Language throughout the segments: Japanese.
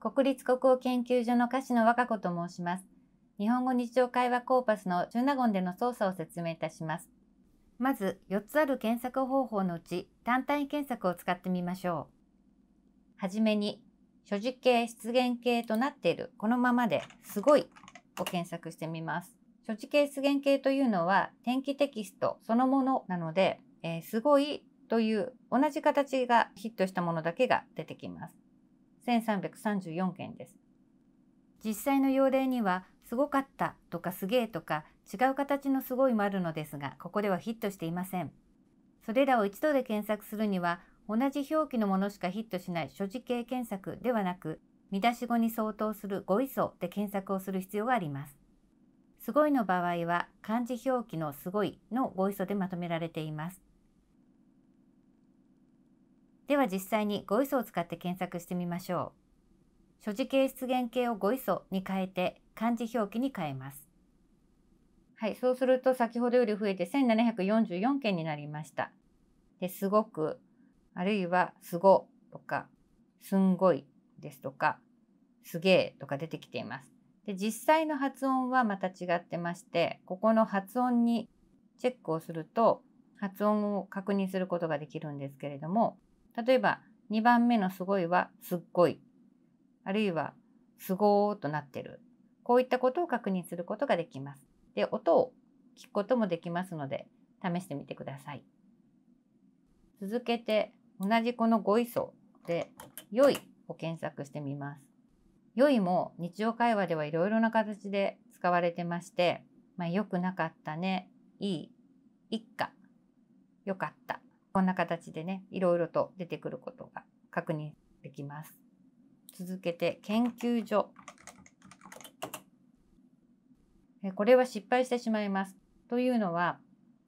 国立国語研究所の歌手の和歌子と申します。日本語日常会話コーパスの中納言での操作を説明いたします。まず、4つある検索方法のうち、単体検索を使ってみましょう。はじめに、所持形、出現形となっている、このままで、すごいを検索してみます。所持形、出現形というのは、天気テキストそのものなので、えー、すごいという同じ形がヒットしたものだけが出てきます。1334件です。実際の要例にはすごかったとかすげえとか違う形のすごいもあるのですが、ここではヒットしていません。それらを一度で検索するには、同じ表記のものしかヒットしない所持系検索ではなく、見出し語に相当する語彙層で検索をする必要があります。すごいの場合は、漢字表記のすごいの語彙層でまとめられています。では実際に語彙素を使って検索してみましょう。所持形出現形を語彙素に変えて漢字表記に変えます。はい、そうすると先ほどより増えて1744件になりました。で、すごく、あるいはすごとか、すんごいですとか、すげえとか出てきています。で、実際の発音はまた違ってまして、ここの発音にチェックをすると、発音を確認することができるんですけれども、例えば2番目のすごいはすっごいあるいはすごーとなってるこういったことを確認することができます。で音を聞くこともできますので試してみてください。続けて同じこの語彙層で「良い」を検索してみます。良いも日常会話ではいろいろな形で使われてまして、まあ、良くなかったね、いい、一家、良かった、こんな形でねいろいろと出てくることが確認できます。続けて研究所これは失敗してしまいます。というのは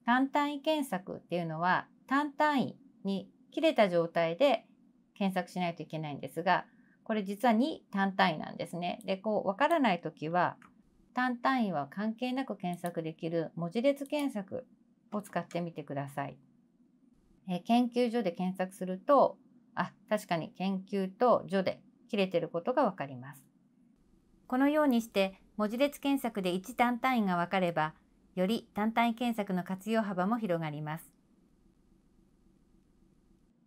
単単位検索っていうのは単単位に切れた状態で検索しないといけないんですがこれ実は2単単位なんですね。でこうわからない時は単単位は関係なく検索できる文字列検索を使ってみてください。えー、研究所で検索するとあ確かに研究と所で切れてることがわかります。このようにして文字列検索で1単単位が分かればより単単位検索の活用幅も広がります。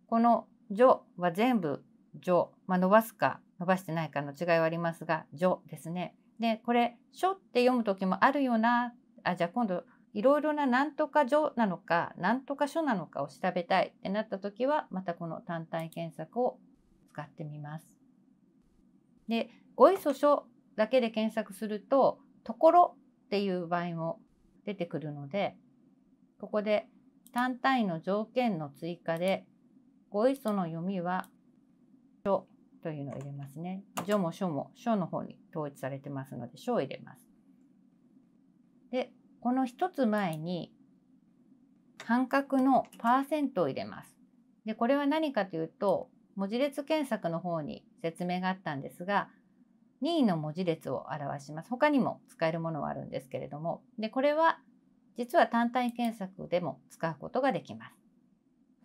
この「序」は全部「序」まあ、伸ばすか伸ばしてないかの違いはありますが「序」ですね。でこれ「書」って読む時もあるよなあじゃあ今度いろいろななんとか書なのかなんとか書なのかを調べたいってなった時はまたこの単体検索を使ってみます。でごいそ書だけで検索すると「ところ」っていう場合も出てくるのでここで単体の条件の追加でごいその読みは「書」というのを入れますね。女も書も書の方に統一されてますので書を入れます。でこの1つ前に半角のパーセントを入れます。でこれは何かというと文字列検索の方に説明があったんですが任意の文字列を表します。他にも使えるものはあるんですけれどもでこれは実は単体検索でも使うことができます。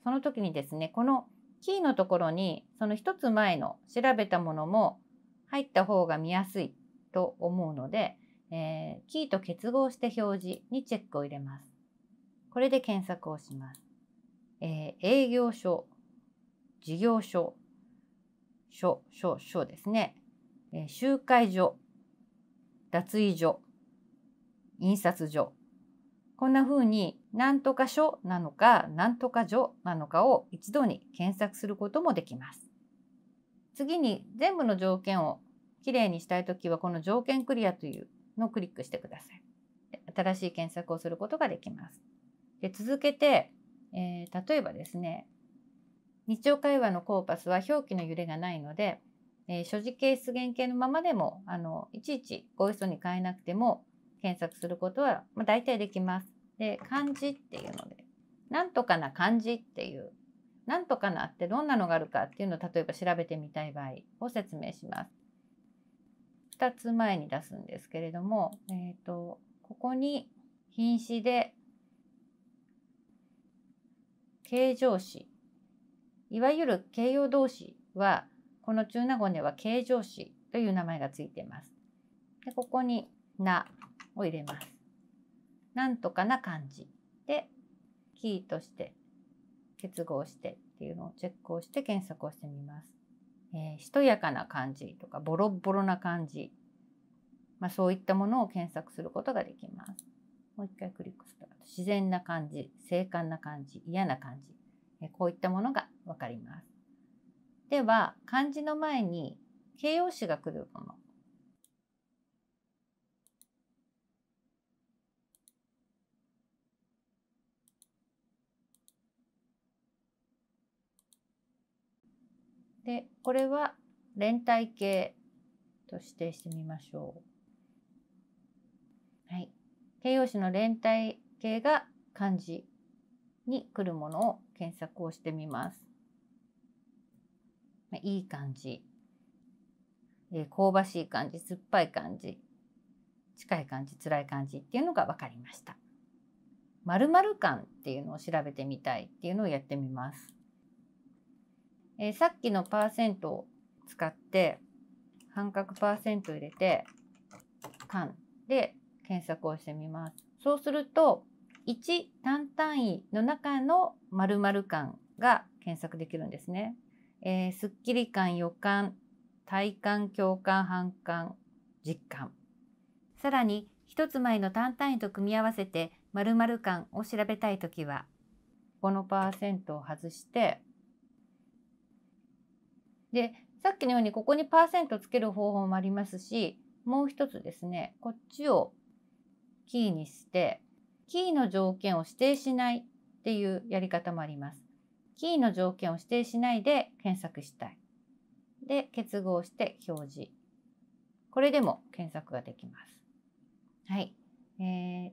その時にですねこのキーのところにその1つ前の調べたものも入った方が見やすいと思うのでえー、キーと結合して表示にチェックを入れます。これで検索をします。えー、営業所、事業所、所、所、所ですね。えー、集会所、脱衣所、印刷所。こんな風に、何とか所なのか、なんとか所なのかを一度に検索することもできます。次に全部の条件をきれいにしたいときは、この条件クリアというのクリックしてください。新しい検索をすることができます。で続けて、えー、例えばですね日常会話のコーパスは表記の揺れがないので、えー、所持形出現形のままでもあのいちいちご一緒に変えなくても検索することは、まあ、大体できます。で漢字っていうのでなんとかな漢字っていうなんとかなってどんなのがあるかっていうのを例えば調べてみたい場合を説明します。2つ前に出すんですけれども、えーと、ここに品詞で形状詞いわゆる形容動詞はこの中納言では形状詞という名前がついています。でここに「な」を入れます。なんとかな感じでキーとして結合してっていうのをチェックをして検索をしてみます。えー、しとやかな感じとかボロボロな感じ、まあ、そういったものを検索することができます。もう一回クリックすると自然な感じ、静観な感じ、嫌な感じ、えー、こういったものがわかります。では漢字の前に形容詞が来るものでこれは連帯形と指定してみましょう。はい、形容詞の連帯形が漢字に来るものを検索をしてみます。まいい感じ、え香ばしい感じ、酸っぱい感じ、近い感じ、辛い感じっていうのが分かりました。まる感っていうのを調べてみたいっていうのをやってみます。えー、さっきのパーセントを使って半角パーセント入れて間で検索をしてみます。そうすると1単単位の中の〇○間が検索できるんですね。えー、すっきり感、予感、体感、共感、反感、実感。さらに1つ前の単単位と組み合わせて○○感を調べたい時はこのパーセントを外してでさっきのようにここにパーセントつける方法もありますしもう一つですねこっちをキーにしてキーの条件を指定しないっていうやり方もあります。キーの条件を指定しないで検索したい。で結合して表示。これでも検索ができます。はい。えー、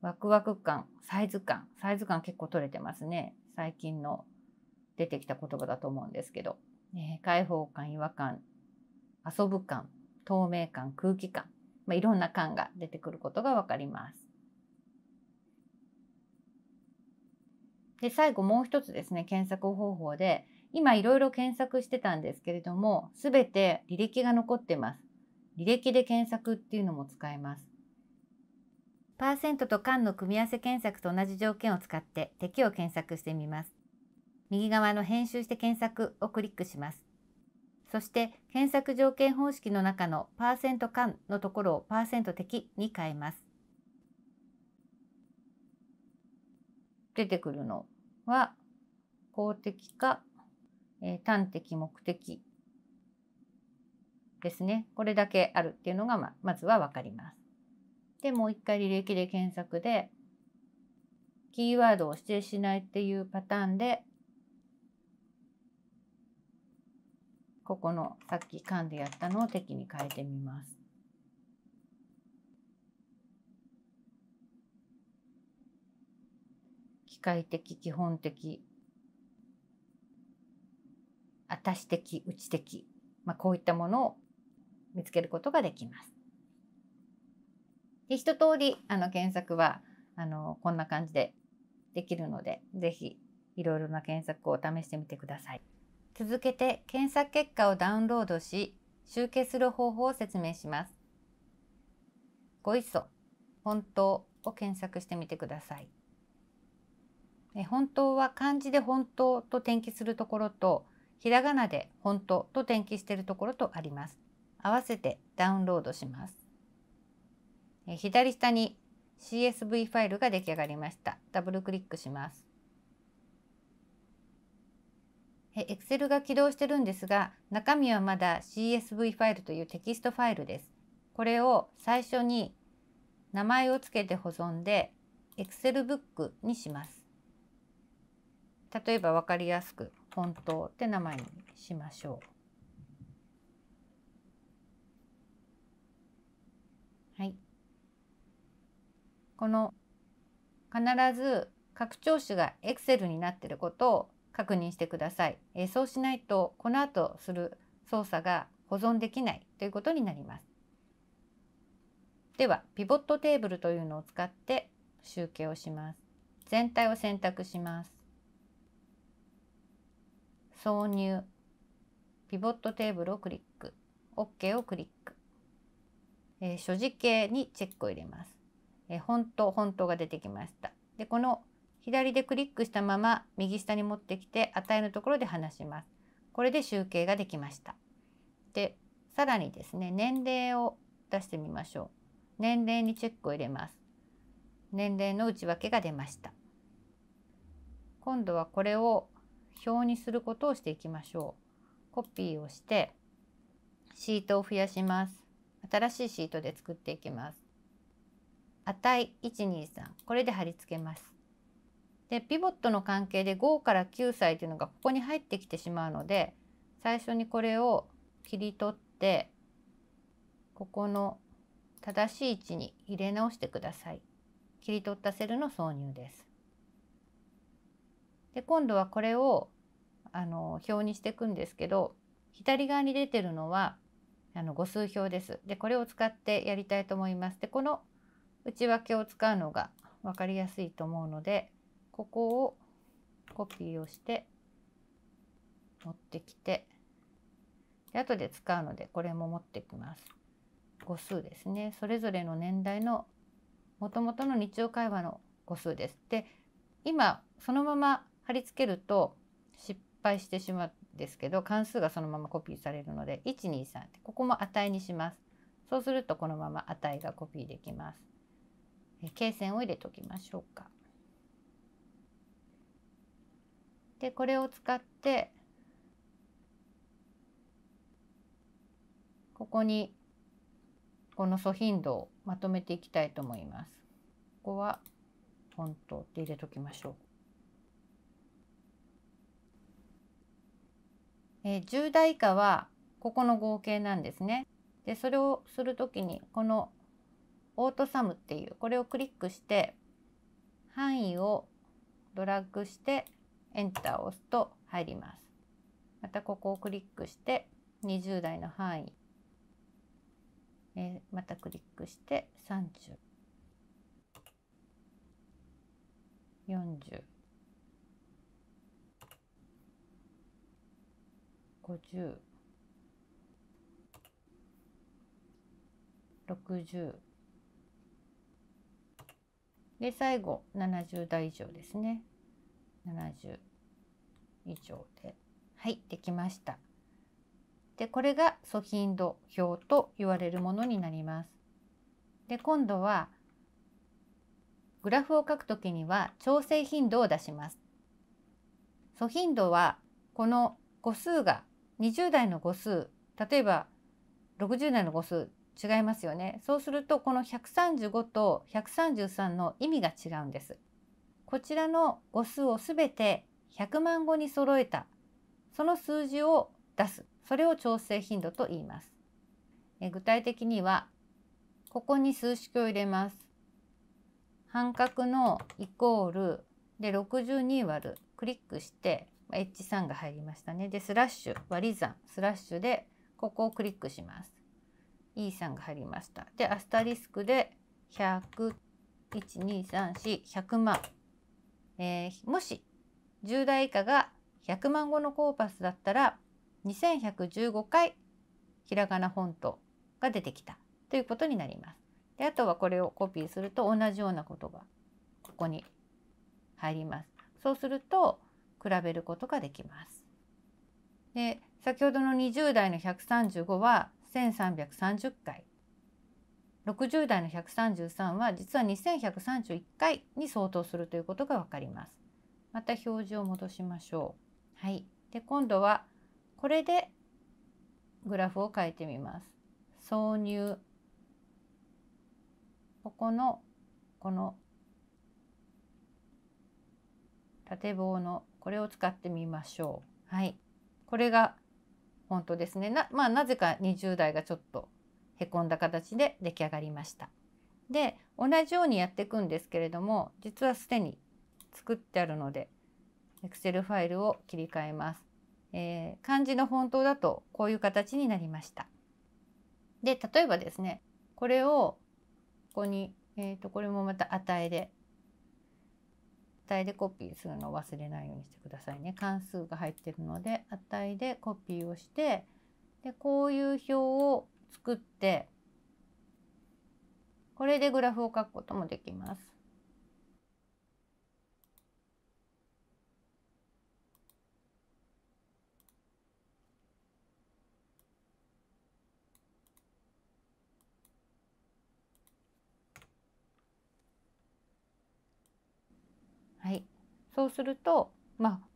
ワクワク感、サイズ感、サイズ感結構取れてますね。最近の出てきた言葉だと思うんですけど、ね、開放感違和感遊ぶ感透明感空気感、まあ、いろんな感が出てくることが分かります。で最後もう一つですね検索方法で今いろいろ検索してたんですけれども全て履歴が残ってます。履歴で検索っていうのも使えます。パーセントと間の組み合わせ検索と同じ条件を使って敵を検索してみます。右側の編集して検索をクリックします。そして検索条件方式の中のパーセント間のところをパーセント的に変えます。出てくるのは公的か、えー、端的目的ですね。これだけあるっていうのがままずはわかります。でもう一回履歴で検索でキーワードを指定しないっていうパターンでここのさっき噛んでやったのを敵に変えてみます。機械的基本的し的内的、まあ、こういったものを見つけることができます。で一通りあの検索はあのこんな感じでできるので是非いろいろな検索を試してみてください。続けて検索結果をダウンロードし集計する方法を説明します。ご一緒本当を検索してみてください。本当は漢字で本当と転記するところとひらがなで本当と転記しているところとあります。合わせてダウンロードします。左下に CSV ファイルが出来上がりました。ダブルクリックします。Excel が起動してるんですが、中身はまだ CSV ファイルというテキストファイルです。これを最初に名前を付けて保存で Excel ブックにします。例えば分かりやすく、フォントって名前にしましょう。この必ず拡張子が Excel になっていることを確認してください。えそうしないとこの後する操作が保存できないということになります。ではピボットテーブルというのを使って集計をします。全体を選択します。挿入ピボットテーブルをクリック OK をクリック、えー、所持系にチェックを入れます。え本当本当が出てきました。でこの左でクリックしたまま右下に持ってきて値のところで離します。これで集計ができました。でさらにですね年齢を出してみましょう。年齢にチェックを入れます。年齢の内訳が出ました。今度はこれを表にすることをしていきましょう。コピーをしてシートを増やします。新しいシートで作っていきます。値123これで貼り付けます。でピボットの関係で5から9歳というのがここに入ってきてしまうので最初にこれを切り取ってここの正しい位置に入れ直してください。切り取ったセルの挿入です。で今度はこれをあの表にしていくんですけど左側に出てるのはあの語数表です。でこれを使ってやりたいと思います。でこの内訳を使うのが分かりやすいと思うのでここをコピーをして持ってきてで後で使うのでこれも持ってきます。個数ですねそれぞれの年代のもともとの日常会話の個数です。で今そのまま貼り付けると失敗してしまうんですけど関数がそのままコピーされるので123ってここも値にします。そうするとこのまま値がコピーできます。経線を入れておきましょうか。でこれを使ってここにこの素頻度をまとめていきたいと思います。ここは本当って入れときましょう。えー、10代以下はここの合計なんですね。でそれをするときにこのオートサムっていうこれをクリックして範囲をドラッグしてエンターを押すと入りますまたここをクリックして20代の範囲、えー、またクリックして3040 50 60で最後70代以上ですね70以上ではいできましたでこれが素頻度表と言われるものになりますで今度はグラフを書くときには調整頻度を出します素頻度はこの個数が20代の個数例えば60代の個数違いますよねそうするとこの135と133の意味が違うんですこちらの語数をすべて100万語に揃えたその数字を出すそれを調整頻度と言いますえ具体的にはここに数式を入れます半角のイコールで62割るクリックして H3 が入りましたねでスラッシュ割り算スラッシュでここをクリックします E さんが入りました。で、アスタリスクで100、1234、0 0万。えー、もし10代以下が100万語のコーパスだったら2115回ひらがなフォントが出てきたということになります。であとはこれをコピーすると同じようなことがここに入ります。そうすると比べることができます。で先ほどの20代の135は1330回60代の133は実は2131回に相当するということがわかります。また表示を戻しましょう。はい、で今度はこれでグラフを変えてみます。挿入ここのこの縦棒のこれを使ってみましょう。はい、これが本当ですねな,、まあ、なぜか20代がちょっとへこんだ形で出来上がりました。で同じようにやっていくんですけれども実はすでに作ってあるので Excel ファイルを切り替えます。えー、漢字の本当だとこういう形になりました。で例えばですねこれをここに、えーと、これもまた値で値でコピーするのを忘れないようにしてくださいね。関数が入ってるので値でコピーをしてでこういう表を作ってこれでグラフを書くこともできます。そうするとまあ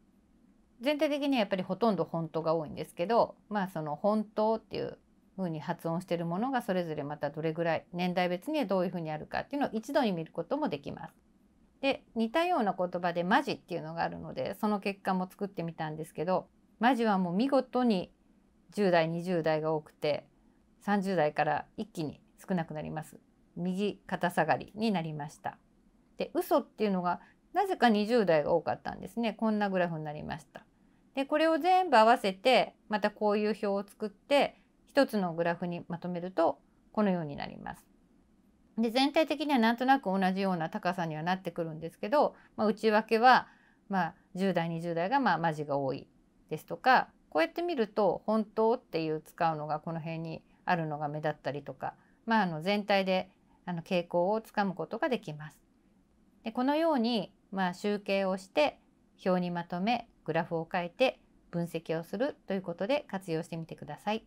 全体的にはやっぱりほとんど本当が多いんですけどまあその本当っていう風に発音してるものがそれぞれまたどれぐらい年代別にはどういう風にあるかっていうのを一度に見ることもできます。で似たような言葉で「マジ」っていうのがあるのでその結果も作ってみたんですけどマジはもう見事に10代20代が多くて30代から一気に少なくなります。右肩下がりになりました。で嘘っていうのがなぜか20代が多かったんですねこんなグラフになりました。でこれを全部合わせてまたこういう表を作って1つのグラフにまとめるとこのようになります。で全体的にはなんとなく同じような高さにはなってくるんですけど、まあ、内訳は、まあ、10代20代がまあマジが多いですとかこうやって見ると「本当」っていう使うのがこの辺にあるのが目立ったりとか、まあ、あの全体であの傾向をつかむことができます。でこのようにまあ、集計をして表にまとめグラフを書いて分析をするということで活用してみてください。